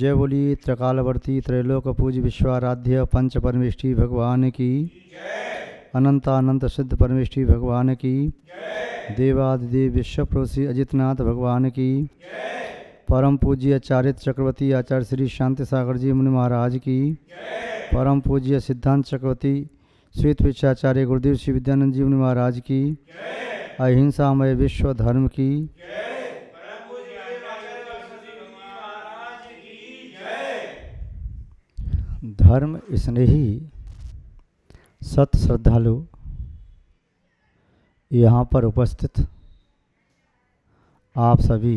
जय बोली त्रिकालवर्ती त्रैलोक पूज विश्वाराध्य पंच परमेष्ठी भगवान की अनंतानंत सिद्ध परमेष्ठी भगवान की देवादिदेव विश्वप्रोषी अजितनाथ भगवान की परम पूज्य आचार्य चक्रवर्ती आचार्य श्री शांति सागर जी मुनि महाराज की परम पूज्य सिद्धांत चक्रवर्ती श्वेत विश्वाचार्य गुरुदेव श्री विद्यानंद जी मुनि महाराज की अहिंसामय विश्व धर्म की धर्म स्नेही सत श्रद्धालु यहाँ पर उपस्थित आप सभी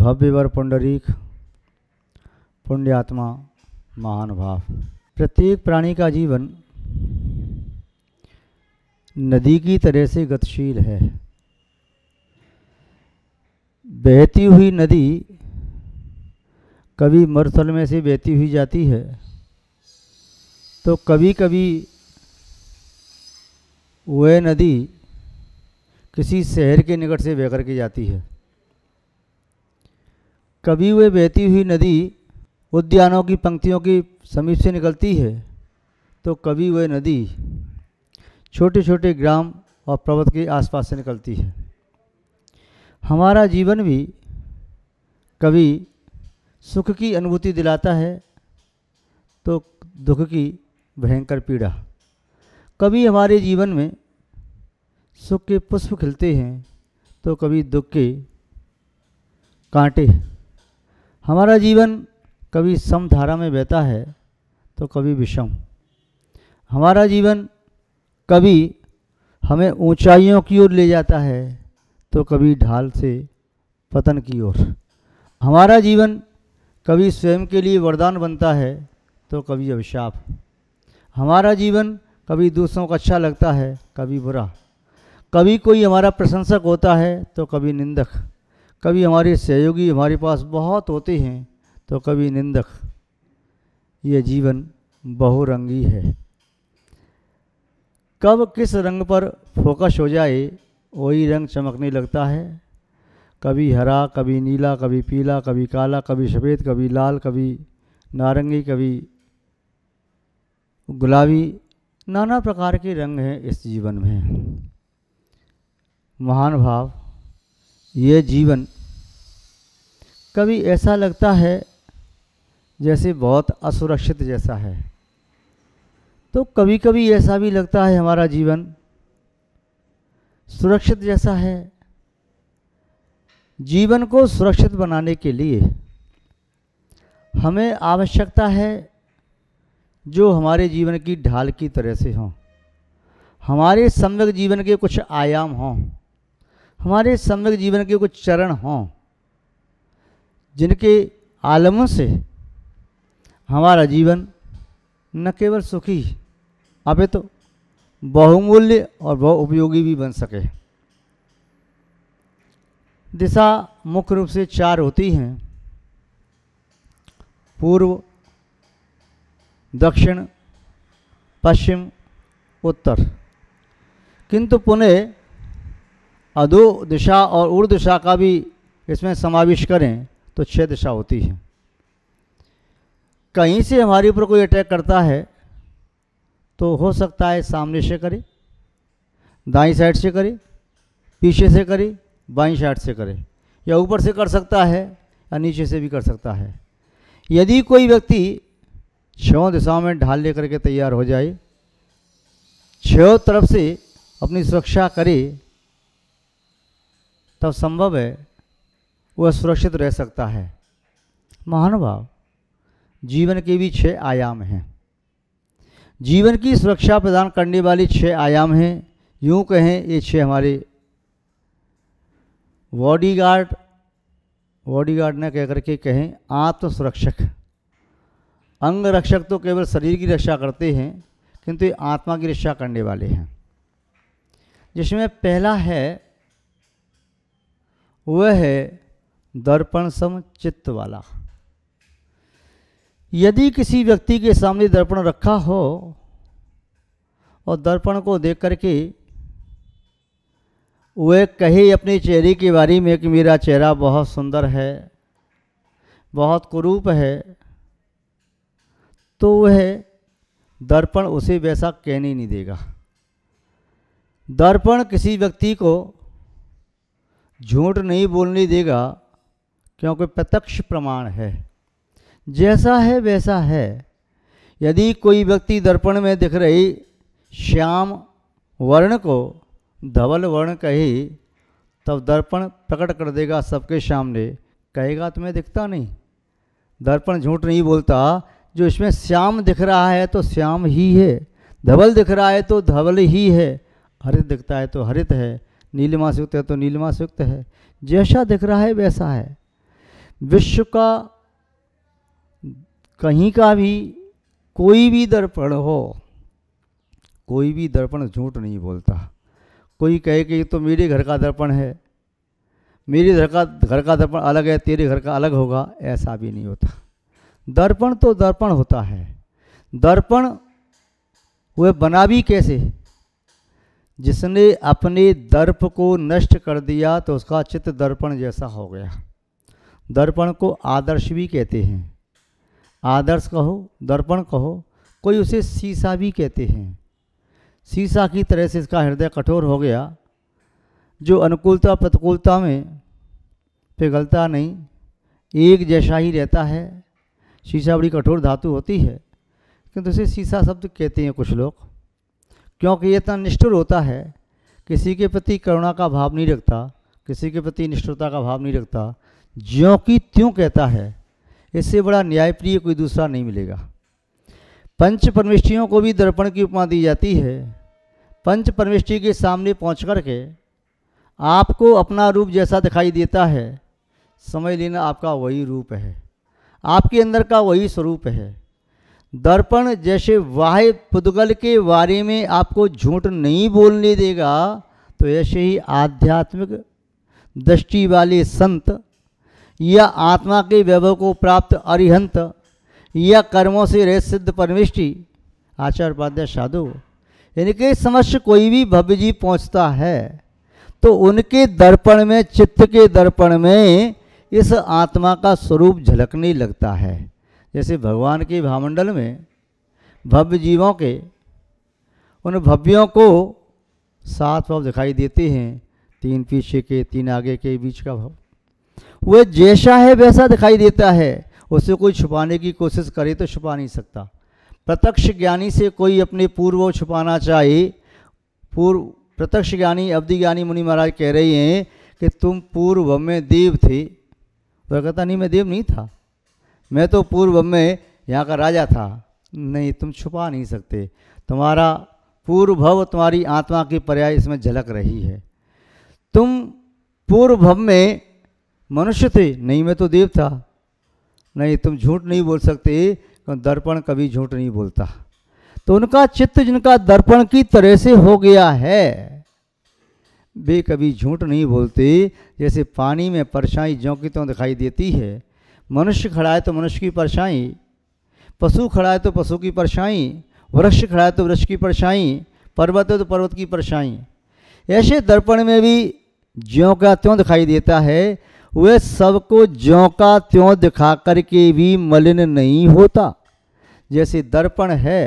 भव्यवर पुंडरीक पुण्यात्मा महान भाव प्रत्येक प्राणी का जीवन नदी की तरह से गतिशील है बहती हुई नदी कभी मरथल में से बहती हुई जाती है तो कभी कभी वह नदी किसी शहर के निकट से बहकर के जाती है कभी वह बहती हुई नदी उद्यानों की पंक्तियों के समीप से निकलती है तो कभी वह नदी छोटे छोटे ग्राम और पर्वत के आसपास से निकलती है हमारा जीवन भी कभी सुख की अनुभूति दिलाता है तो दुख की भयंकर पीड़ा कभी हमारे जीवन में सुख के पुष्प खिलते हैं तो कभी दुख के कांटे हमारा जीवन कभी समधारा में बहता है तो कभी विषम हमारा जीवन कभी हमें ऊंचाइयों की ओर ले जाता है तो कभी ढाल से पतन की ओर हमारा जीवन कभी स्वयं के लिए वरदान बनता है तो कभी अभिशाप हमारा जीवन कभी दूसरों को अच्छा लगता है कभी बुरा कभी कोई हमारा प्रशंसक होता है तो कभी निंदक कभी हमारे सहयोगी हमारे पास बहुत होते हैं तो कभी निंदक ये जीवन बहुरंगी है कब किस रंग पर फोकस हो जाए वही रंग चमकने लगता है कभी हरा कभी नीला कभी पीला कभी काला कभी सफ़ेद कभी लाल कभी नारंगी कभी गुलाबी नाना प्रकार के रंग हैं इस जीवन में महान भाव ये जीवन कभी ऐसा लगता है जैसे बहुत असुरक्षित जैसा है तो कभी कभी ऐसा भी लगता है हमारा जीवन सुरक्षित जैसा है जीवन को सुरक्षित बनाने के लिए हमें आवश्यकता है जो हमारे जीवन की ढाल की तरह से हों हमारे सम्यक जीवन के कुछ आयाम हों हमारे सम्यक जीवन के कुछ चरण हों जिनके आलमों से हमारा जीवन न केवल सुखी अभी तो बहुमूल्य और बहु उपयोगी भी बन सके दिशा मुख्य रूप से चार होती हैं पूर्व दक्षिण पश्चिम उत्तर किंतु पुनः अधो दिशा और उर्द दिशा का भी इसमें समावेश करें तो छः दिशा होती है कहीं से हमारे ऊपर कोई अटैक करता है तो हो सकता है सामने से करे दाई साइड से करे पीछे से करे बाई साइड से करे या ऊपर से कर सकता है या नीचे से भी कर सकता है यदि कोई व्यक्ति छः दिशाओं में ढाल लेकर के तैयार हो जाए छः तरफ से अपनी सुरक्षा करे तब संभव है वह सुरक्षित रह सकता है महानुभाव जीवन के भी छः आयाम हैं जीवन की सुरक्षा प्रदान करने वाली छः आयाम हैं यूँ कहें ये छः हमारे बॉडीगार्ड बॉडीगार्ड ने कह करके कहें आत्मसुरक्षक अंग रक्षक तो केवल शरीर की रक्षा करते हैं किंतु ये आत्मा की रक्षा करने वाले हैं जिसमें पहला है वह है दर्पण सम चित्त वाला यदि किसी व्यक्ति के सामने दर्पण रखा हो और दर्पण को देख करके वे कही अपनी चेहरे के बारी में कि मेरा चेहरा बहुत सुंदर है बहुत कुरूप है तो वह दर्पण उसे वैसा कहने नहीं देगा दर्पण किसी व्यक्ति को झूठ नहीं बोलने देगा क्योंकि प्रत्यक्ष प्रमाण है जैसा है वैसा है यदि कोई व्यक्ति दर्पण में दिख रही श्याम वर्ण को धवल वर्ण कही तब दर्पण प्रकट कर देगा सबके सामने कहेगा तुम्हें दिखता नहीं दर्पण झूठ नहीं बोलता जो इसमें श्याम दिख रहा है तो श्याम ही है धवल दिख रहा है तो धवल ही है हरित दिखता है तो हरित है नीलमा से युक्त है तो नीलमा से युक्त है जैसा दिख रहा है वैसा है विश्व का कहीं का भी कोई भी दर्पण हो कोई भी दर्पण झूठ नहीं बोलता कोई कहे कि तो मेरे घर का दर्पण है मेरे घर का घर का दर्पण अलग है तेरे घर का अलग होगा ऐसा भी नहीं होता दर्पण तो दर्पण होता है दर्पण वह बना भी कैसे जिसने अपने दर्प को नष्ट कर दिया तो उसका चित्त दर्पण जैसा हो गया दर्पण को आदर्श भी कहते हैं आदर्श कहो दर्पण कहो कोई उसे शीशा भी कहते हैं शीशा की तरह से इसका हृदय कठोर हो गया जो अनुकूलता प्रतिकूलता में पिघलता नहीं एक जैसा ही रहता है शीशा बड़ी कठोर धातु होती है किंतु इसे शीशा शब्द कहते हैं कुछ लोग क्योंकि ये इतना निष्ठुर होता है किसी के प्रति करुणा का भाव नहीं रखता किसी के प्रति निष्ठुरता का भाव नहीं रखता ज्यों की त्यों कहता है इससे बड़ा न्यायप्रिय कोई दूसरा नहीं मिलेगा पंच परमिष्टियों को भी दर्पण की उपमा दी जाती है पंच परमिष्टि के सामने पहुँच कर के आपको अपना रूप जैसा दिखाई देता है समझ लेना आपका वही रूप है आपके अंदर का वही स्वरूप है दर्पण जैसे वाह पुदगल के बारे में आपको झूठ नहीं बोलने देगा तो ऐसे ही आध्यात्मिक दृष्टि वाले संत या आत्मा के वैभव को प्राप्त अरिहंत या कर्मों से रह सिद्ध परमिष्टि आचार्य उपाध्याय साधु इनके समक्ष कोई भी भव्य जीव पहुँचता है तो उनके दर्पण में चित्त के दर्पण में इस आत्मा का स्वरूप झलकने लगता है जैसे भगवान के भामंडल में भव्य जीवों के उन भव्यों को सात भाव दिखाई देते हैं तीन पीछे के तीन आगे के बीच का भाव वह जैसा है वैसा दिखाई देता है उसे कोई छुपाने की कोशिश करे तो छुपा नहीं सकता प्रत्यक्ष ज्ञानी से कोई अपने पूर्व छुपाना चाहे पूर्व प्रत्यक्ष ज्ञानी अवधि ज्ञानी मुनि महाराज कह रहे हैं कि तुम पूर्व में देव थे वह कहता नहीं मैं देव नहीं था मैं तो पूर्व में यहाँ का राजा था नहीं तुम छुपा नहीं सकते तुम्हारा पूर्व भव तुम्हारी आत्मा की पर्याय इसमें झलक रही है तुम पूर्व भव में मनुष्य थे नहीं मैं तो देव था नहीं तुम झूठ नहीं बोल सकते दर्पण कभी झूठ नहीं बोलता तो उनका चित्त जिनका दर्पण की तरह से हो गया है वे कभी झूठ नहीं बोलते जैसे पानी में परछाई जोंकी तो दिखाई देती है मनुष्य खड़ा है तो मनुष्य की परछाई पशु खड़ा है तो पशु की परछाई वृक्ष खड़ा है तो वृक्ष की परछाई पर्वत है तो पर्वत की परछाई ऐसे दर्पण में भी ज्यों का त्यों दिखाई देता है वह सबको ज्यों का त्यों दिखा करके भी मलिन नहीं होता जैसे दर्पण है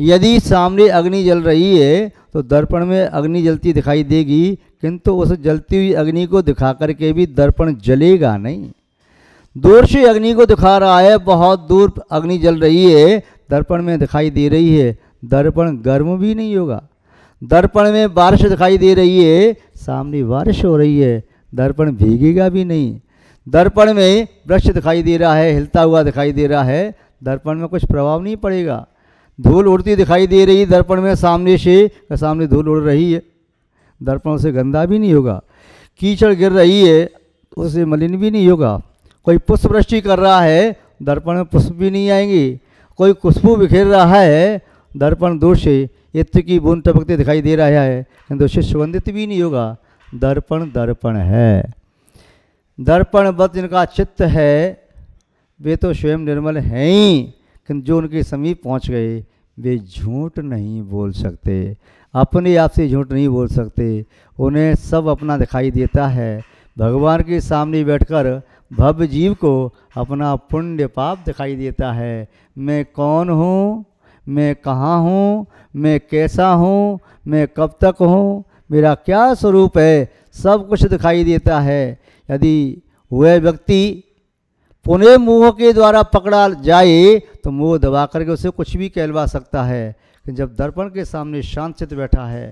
यदि सामने अग्नि जल रही है तो दर्पण में अग्नि जलती दिखाई देगी किंतु उस जलती हुई अग्नि को दिखा करके भी दर्पण जलेगा नहीं दूर से अग्नि को दिखा रहा है बहुत दूर अग्नि जल रही है दर्पण में दिखाई दे रही है दर्पण गर्म भी नहीं होगा दर्पण में बारिश दिखाई दे रही है सामने बारिश हो रही है दर्पण भीगेगा भी नहीं दर्पण में वृक्ष दिखाई दे रहा है हिलता हुआ दिखाई दे रहा है दर्पण में कुछ प्रभाव नहीं पड़ेगा धूल उड़ती दिखाई दे रही दर्पण में सामने से सामने धूल उड़ रही है दर्पण से गंदा भी नहीं होगा कीचड़ गिर रही है उसे मलिन भी नहीं होगा कोई पुष्प वृष्टि कर रहा है दर्पण में पुष्प भी नहीं आएंगी कोई खुशबू बिखेर रहा है दर्पण दूर से इत की बूंद टपकते दिखाई दे रहा है किंतु उसे सुगंधित भी नहीं होगा दर्पण दर्पण है दर्पण बद जिनका चित्त है वे तो स्वयं निर्मल हैं ही किंतु जो उनके समीप पहुंच गए वे झूठ नहीं बोल सकते अपने आप से झूठ नहीं बोल सकते उन्हें सब अपना दिखाई देता है भगवान के सामने बैठकर भव्य जीव को अपना पुण्य पाप दिखाई देता है मैं कौन हूँ मैं कहाँ हूँ मैं कैसा हूँ मैं कब तक हूँ मेरा क्या स्वरूप है सब कुछ दिखाई देता है यदि वह व्यक्ति पुनः मुँह के द्वारा पकड़ा जाए तो मुँह दबा करके उसे कुछ भी कहलवा सकता है जब दर्पण के सामने शांत चित्त बैठा है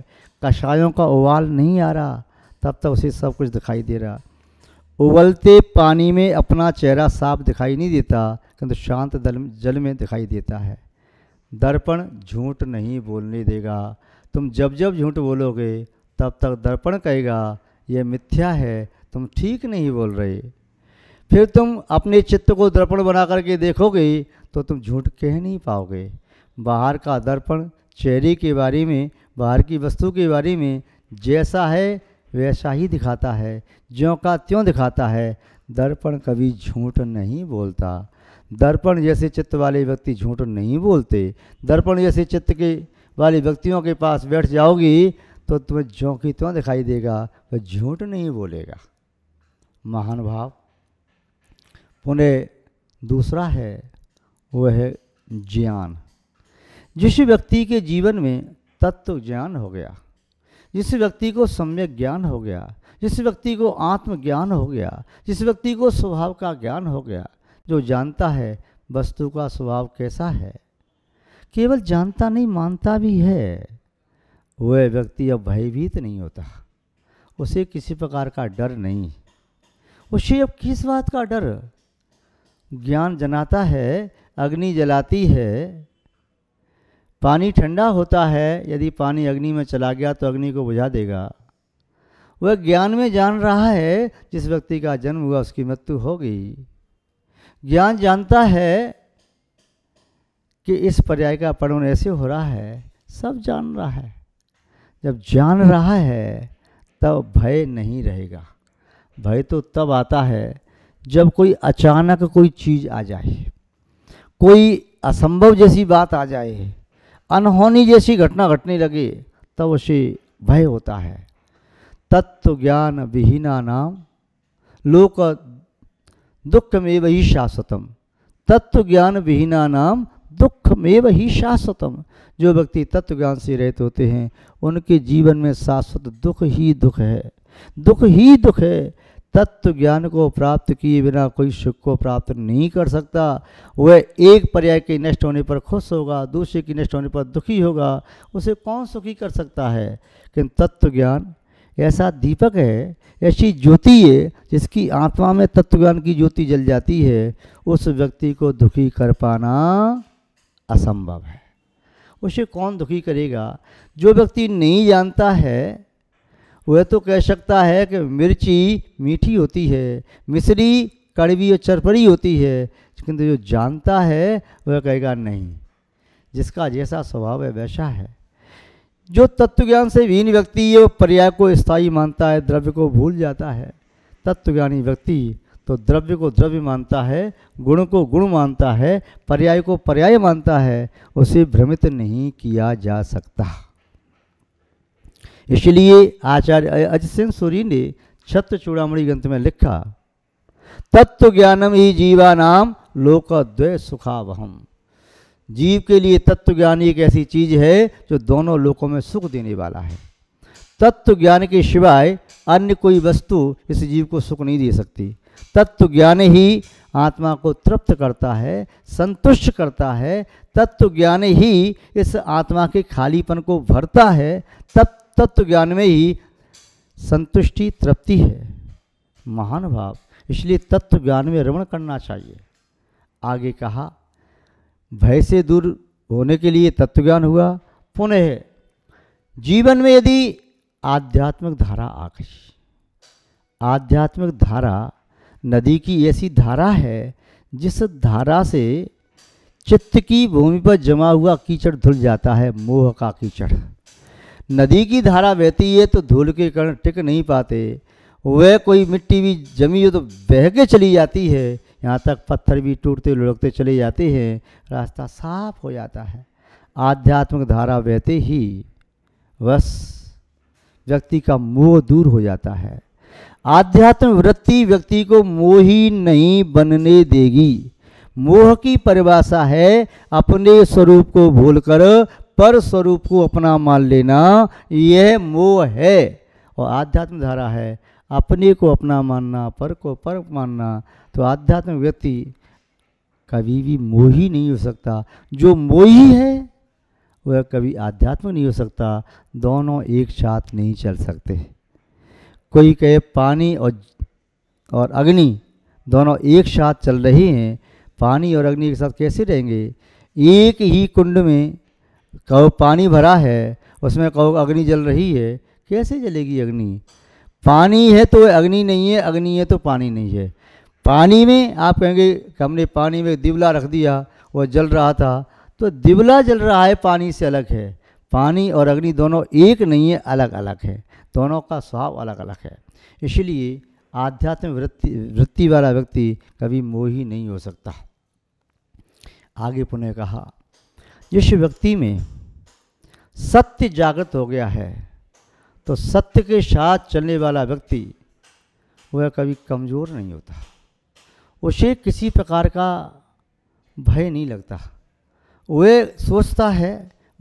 कषायों का उबाल नहीं आ रहा तब तक उसे सब कुछ दिखाई दे रहा उबलते पानी में अपना चेहरा साफ दिखाई नहीं देता किंतु शांत दल जल में दिखाई देता है दर्पण झूठ नहीं बोलने देगा तुम जब जब झूठ बोलोगे तब तक दर्पण कहेगा यह मिथ्या है तुम ठीक नहीं बोल रहे फिर तुम अपने चित्त को दर्पण बना करके देखोगे तो तुम झूठ कह नहीं पाओगे बाहर का दर्पण चेहरे के बारे में बाहर की वस्तु के बारे में जैसा है वैसा ही दिखाता है ज्यों का त्यों दिखाता है दर्पण कभी झूठ नहीं बोलता दर्पण जैसे चित्त वाले व्यक्ति झूठ नहीं बोलते दर्पण जैसे चित्त के वाले व्यक्तियों के पास बैठ जाओगी तो तुम्हें ज्यों की त्यों दिखाई देगा वह झूठ नहीं बोलेगा महानुभाव उन्हें दूसरा है वह है ज्ञान जिस व्यक्ति के जीवन में तत्व ज्ञान हो गया जिस व्यक्ति को सम्यक ज्ञान हो गया जिस व्यक्ति को आत्मज्ञान हो गया जिस व्यक्ति को स्वभाव का ज्ञान हो गया जो जानता है वस्तु का स्वभाव कैसा है केवल जानता नहीं मानता भी है वह व्यक्ति अब भयभीत नहीं होता उसे किसी प्रकार का डर नहीं उसे अब किस बात का डर ज्ञान जनाता है अग्नि जलाती है पानी ठंडा होता है यदि पानी अग्नि में चला गया तो अग्नि को बुझा देगा वह ज्ञान में जान रहा है जिस व्यक्ति का जन्म हुआ उसकी मृत्यु होगी ज्ञान जानता है कि इस पर्याय का पढ़न ऐसे हो रहा है सब जान रहा है जब जान रहा है तब भय नहीं रहेगा भय तो तब आता है जब कोई अचानक कोई चीज़ आ जाए कोई असंभव जैसी बात आ जाए अनहोनी जैसी घटना घटने लगे तब तो उसे भय होता है तत्व ज्ञान विहीना नाम लोक दुख में वही शाश्वतम तत्व ज्ञान विहीना नाम दुख में वही शाश्वतम जो व्यक्ति तत्व ज्ञान से रहते होते हैं उनके जीवन में शाश्वत दुख ही दुख है दुख ही दुख है तत्व ज्ञान को प्राप्त किए बिना कोई सुख को प्राप्त नहीं कर सकता वह एक पर्याय के नष्ट होने पर खुश होगा दूसरे के नष्ट होने पर दुखी होगा उसे कौन सुखी कर सकता है कि तत्व ज्ञान ऐसा दीपक है ऐसी ज्योति है जिसकी आत्मा में तत्व ज्ञान की ज्योति जल जाती है उस व्यक्ति को दुखी कर पाना असंभव है उसे कौन दुखी करेगा जो व्यक्ति नहीं जानता है वह तो कह सकता है कि मिर्ची मीठी होती है मिश्री कड़वी और चरपरी होती है किंतु जो जानता है वह कहेगा नहीं जिसका जैसा स्वभाव है वैसा है जो तत्व ज्ञान से वीन व्यक्ति ये पर्याय को स्थायी मानता है द्रव्य को भूल जाता है तत्वज्ञानी व्यक्ति तो द्रव्य को द्रव्य मानता है गुण को गुण मानता है पर्याय को पर्याय मानता है उसे भ्रमित नहीं किया जा सकता इसलिए आचार्य सिंह सूरी ने छत्र चूड़ामी ग्रंथ में लिखा तत्व ज्ञानम ही जीवा नाम लोकद्वय सुखावहम जीव के लिए तत्व ज्ञान एक ऐसी चीज है जो दोनों लोकों में सुख देने वाला है तत्व ज्ञान के सिवाय अन्य कोई वस्तु इस जीव को सुख नहीं दे सकती तत्व ज्ञान ही आत्मा को तृप्त करता है संतुष्ट करता है तत्व ज्ञान ही इस आत्मा के खालीपन को भरता है तत्व तत्व ज्ञान में ही संतुष्टि तृप्ति है महान भाव इसलिए तत्व ज्ञान में रमण करना चाहिए आगे कहा भय से दूर होने के लिए तत्व ज्ञान हुआ पुनः जीवन में यदि आध्यात्मिक धारा आ गई आध्यात्मिक धारा नदी की ऐसी धारा है जिस धारा से चित्त की भूमि पर जमा हुआ कीचड़ धुल जाता है मोह का कीचड़ नदी की धारा बहती है तो धूल के कण टिक नहीं पाते वह कोई मिट्टी भी जमी हो तो बह के चली जाती है यहाँ तक पत्थर भी टूटते लुढ़कते चले जाते हैं रास्ता साफ हो जाता है आध्यात्मिक धारा बहते ही बस व्यक्ति का मोह दूर हो जाता है आध्यात्म वृत्ति व्यक्ति को मोही नहीं बनने देगी मोह की परिभाषा है अपने स्वरूप को भूलकर पर स्वरूप को अपना मान लेना यह मोह है और आध्यात्म धारा है अपने को अपना मानना पर को पर मानना तो आध्यात्म व्यक्ति कभी भी मोही नहीं हो सकता जो मोही है वह कभी आध्यात्म नहीं हो सकता दोनों एक साथ नहीं चल सकते कोई कहे पानी और और अग्नि दोनों एक साथ चल रही हैं पानी और अग्नि एक साथ कैसे रहेंगे एक ही कुंड में कहो पानी भरा है उसमें कहो अग्नि जल रही है कैसे जलेगी अग्नि पानी है तो अग्नि नहीं है अग्नि है तो पानी नहीं है पानी में आप कहेंगे कि हमने पानी में दिवला रख दिया वह जल रहा था तो दिवला जल रहा है पानी से अलग है पानी और अग्नि दोनों एक नहीं है अलग अलग है दोनों का स्वभाव अलग अलग है इसलिए आध्यात्मिक वृत्ति वृत्ति वाला व्यक्ति कभी मोही नहीं हो सकता आगे पुनः कहा जिस व्यक्ति में सत्य जागृत हो गया है तो सत्य के साथ चलने वाला व्यक्ति वह कभी कमज़ोर नहीं होता उसे किसी प्रकार का भय नहीं लगता वह सोचता है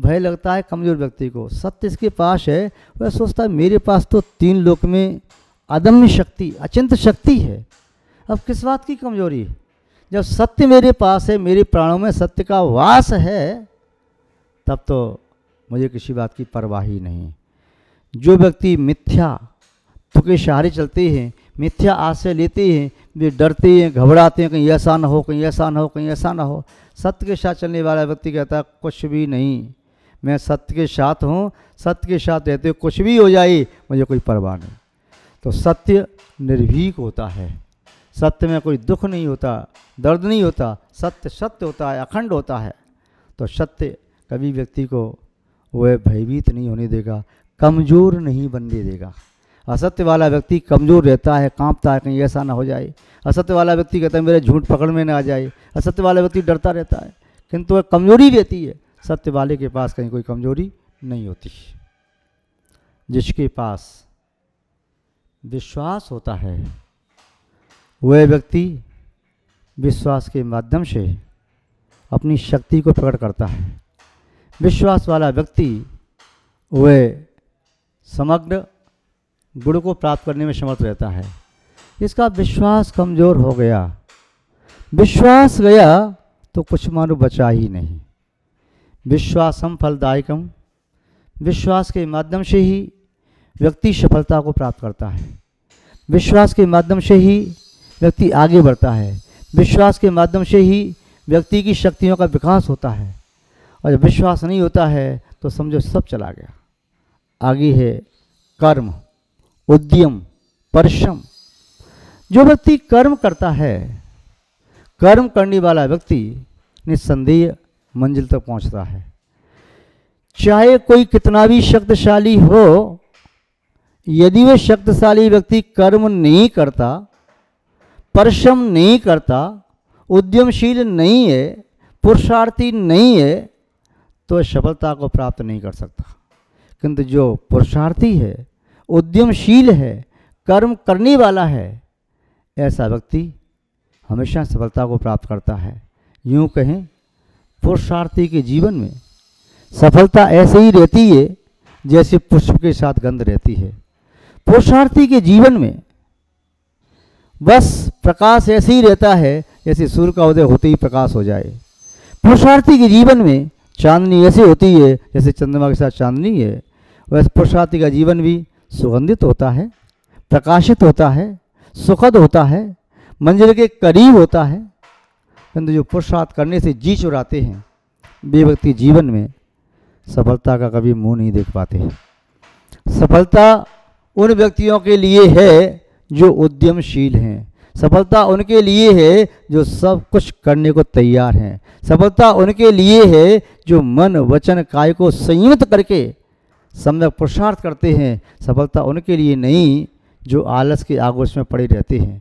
भय लगता है कमज़ोर व्यक्ति को सत्य इसके पास है वह सोचता है मेरे पास तो तीन लोक में अदम्य शक्ति अचिंत शक्ति है अब किस बात की कमज़ोरी जब सत्य मेरे पास है मेरे प्राणों में सत्य का वास है तब तो मुझे किसी बात की परवाह ही नहीं जो व्यक्ति मिथ्या तो के सहारे चलते हैं मिथ्या आश्रय लेते हैं वे डरते हैं घबराते हैं कहीं ऐसा ना हो कहीं ऐसा ना हो कहीं ऐसा ना हो सत्य के साथ चलने वाला व्यक्ति कहता है कुछ भी नहीं मैं सत्य के साथ हूँ सत्य के साथ रहते कुछ भी हो जाए मुझे कोई परवाह नहीं तो सत्य निर्भीक होता है सत्य में कोई दुख नहीं होता दर्द नहीं होता सत्य सत्य होता है अखंड होता है तो सत्य कभी व्यक्ति को वह भयभीत नहीं होने देगा कमज़ोर नहीं बनने देगा असत्य वाला व्यक्ति कमज़ोर रहता है कांपता है कहीं ऐसा ना हो जाए असत्य वाला व्यक्ति कहता है मेरे झूठ पकड़ में ना आ जाए असत्य वाला व्यक्ति डरता रहता है किंतु वह कमज़ोरी रहती है सत्य वाले के पास कहीं कोई कमज़ोरी नहीं होती जिसके पास विश्वास होता है वह व्यक्ति विश्वास के माध्यम से अपनी शक्ति को प्रकट करता है विश्वास वाला व्यक्ति वे समग्र गुण को प्राप्त करने में समर्थ रहता है इसका विश्वास कमज़ोर हो गया विश्वास गया तो कुछ मानो बचा ही नहीं विश्वासम फलदायकम विश्वास के माध्यम से ही व्यक्ति सफलता को प्राप्त करता है विश्वास के माध्यम से ही व्यक्ति आगे बढ़ता है विश्वास के माध्यम से ही व्यक्ति की शक्तियों का विकास होता है और जब विश्वास नहीं होता है तो समझो सब चला गया आगे है कर्म उद्यम परिश्रम जो व्यक्ति कर्म करता है कर्म करने वाला व्यक्ति निस्संदेह मंजिल तक पहुंचता है चाहे कोई कितना भी शक्तिशाली हो यदि वह शक्तिशाली व्यक्ति कर्म नहीं करता परिश्रम नहीं करता उद्यमशील नहीं है पुरुषार्थी नहीं है तो वह सफलता को प्राप्त नहीं कर सकता किंतु जो पुरुषार्थी है उद्यमशील है कर्म करने वाला है ऐसा व्यक्ति हमेशा सफलता को प्राप्त करता है यूँ कहें पुरुषार्थी के जीवन में सफलता ऐसे ही रहती है जैसे पुष्प के साथ गंध रहती है पुरुषार्थी के जीवन में बस प्रकाश ऐसे ही रहता है जैसे सूर्य का उदय होते ही प्रकाश हो जाए पुरुषार्थी के जीवन में चांदनी ऐसी होती है जैसे चंद्रमा के साथ चांदनी है वैसे पुरुषार्थी का जीवन भी सुगंधित होता है प्रकाशित होता है सुखद होता है मंजिल के करीब होता है किंतु जो पुरुषार्थ करने से जी चुराते हैं वे व्यक्ति जीवन में सफलता का कभी मुंह नहीं देख पाते सफलता उन व्यक्तियों के लिए है जो उद्यमशील हैं सफलता उनके लिए है जो सब कुछ करने को तैयार हैं सफलता उनके लिए है जो मन वचन काय को संयमित करके सम्यक पुरुषार्थ करते हैं सफलता उनके लिए नहीं जो आलस के आगोश में पड़े रहते हैं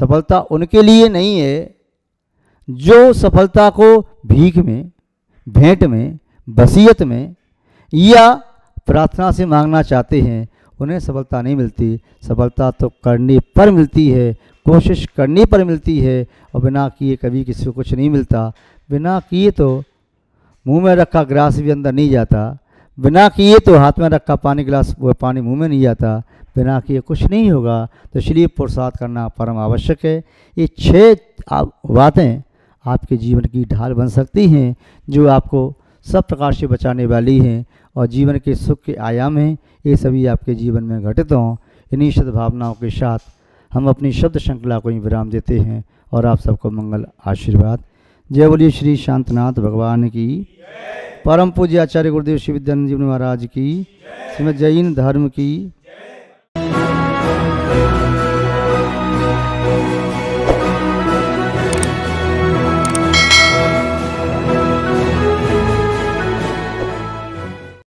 सफलता उनके लिए नहीं है जो सफलता को भीख में भेंट में बसीयत में या प्रार्थना से मांगना चाहते हैं उन्हें सफलता नहीं मिलती सफलता तो करने पर मिलती है कोशिश करने पर मिलती है और बिना किए कभी किसी को कुछ नहीं मिलता बिना किए तो मुंह में रखा ग्रास भी अंदर नहीं जाता बिना किए तो हाथ में रखा पानी गिलास वह पानी मुंह में नहीं जाता बिना किए कुछ नहीं होगा तो इसलिए प्रसाद करना परम आवश्यक है ये छः बातें आपके जीवन की ढाल बन सकती हैं जो आपको सब प्रकार से बचाने वाली हैं और जीवन के सुख के आयाम हैं ये सभी आपके जीवन में घटित हों इन्हीं सद्भावनाओं के साथ हम अपनी शब्द श्रृंखला को ही विराम देते हैं और आप सबको मंगल आशीर्वाद जय बोलिए श्री शांतनाथ भगवान की परम पूज्य आचार्य गुरुदेव श्री विद्यानंद जी महाराज की श्रीमद जैन धर्म की